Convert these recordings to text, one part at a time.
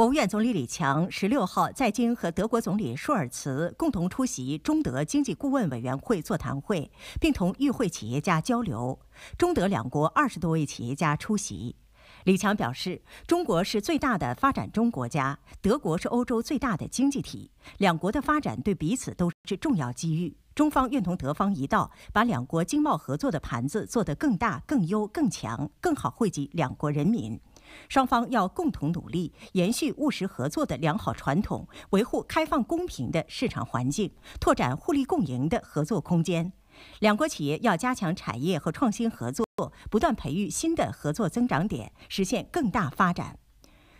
国务院总理李强十六号在京和德国总理舒尔茨共同出席中德经济顾问委员会座谈会，并同与会企业家交流。中德两国二十多位企业家出席。李强表示，中国是最大的发展中国家，德国是欧洲最大的经济体，两国的发展对彼此都是重要机遇。中方愿同德方一道，把两国经贸合作的盘子做得更大、更优、更强，更好惠及两国人民。双方要共同努力，延续务实合作的良好传统，维护开放公平的市场环境，拓展互利共赢的合作空间。两国企业要加强产业和创新合作，不断培育新的合作增长点，实现更大发展。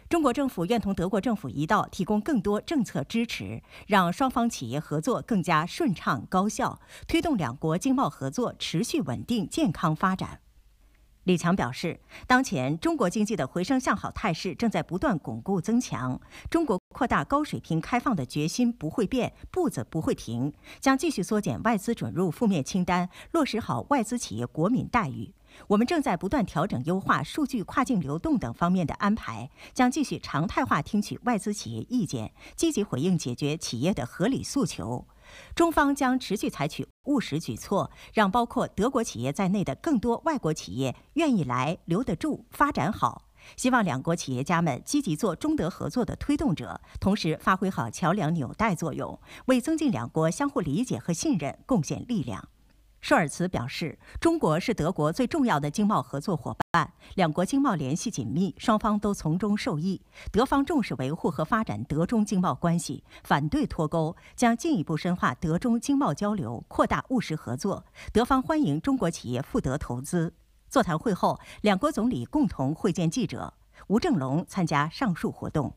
中国政府愿同德国政府一道，提供更多政策支持，让双方企业合作更加顺畅高效，推动两国经贸合作持续稳定健康发展。李强表示，当前中国经济的回升向好态势正在不断巩固增强。中国扩大高水平开放的决心不会变，步子不会停，将继续缩减外资准入负面清单，落实好外资企业国民待遇。我们正在不断调整优化数据跨境流动等方面的安排，将继续常态化听取外资企业意见，积极回应解决企业的合理诉求。中方将持续采取务实举措，让包括德国企业在内的更多外国企业愿意来、留得住、发展好。希望两国企业家们积极做中德合作的推动者，同时发挥好桥梁纽带作用，为增进两国相互理解和信任贡献力量。舒尔茨表示，中国是德国最重要的经贸合作伙伴，两国经贸联系紧密，双方都从中受益。德方重视维护和发展德中经贸关系，反对脱钩，将进一步深化德中经贸交流，扩大务实合作。德方欢迎中国企业赴德投资。座谈会后，两国总理共同会见记者。吴正龙参加上述活动。